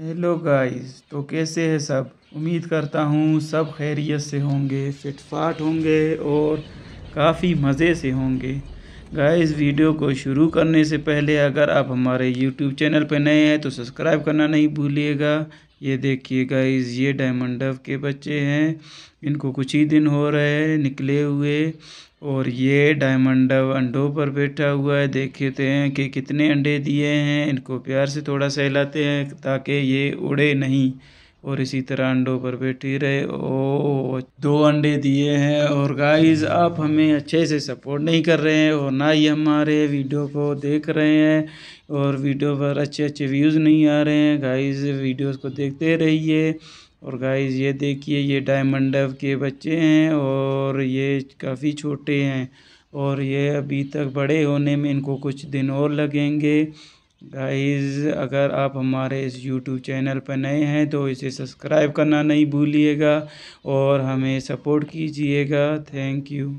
hello guys तो कैसे हैं सब उम्मीद करता हूँ सब खैरियत से होंगे फिटफाट होंगे और काफ़ी मज़े से होंगे गाय इस वीडियो को शुरू करने से पहले अगर आप हमारे यूट्यूब चैनल पर नए हैं तो सब्सक्राइब करना नहीं भूलिएगा ये देखिए गाइस ये डायमंड के बच्चे हैं इनको कुछ ही दिन हो रहे हैं निकले हुए और ये डायमंड अंडों पर बैठा हुआ है देखते हैं कि कितने अंडे दिए हैं इनको प्यार से थोड़ा सहलाते हैं ताकि ये उड़े नहीं और इसी तरह अंडों पर बैठी रहे ओ दो अंडे दिए हैं और गाइस आप हमें अच्छे से सपोर्ट नहीं कर रहे हैं और ना ही हमारे वीडियो को देख रहे हैं और वीडियो पर अच्छे अच्छे व्यूज़ नहीं आ रहे हैं गाइस वीडियोस को देखते रहिए और गाइस ये देखिए ये डायमंड डव के बच्चे हैं और ये काफ़ी छोटे हैं और ये अभी तक बड़े होने में इनको कुछ दिन और लगेंगे गाइस अगर आप हमारे इस यूट्यूब चैनल पर नए हैं तो इसे सब्सक्राइब करना नहीं भूलिएगा और हमें सपोर्ट कीजिएगा थैंक यू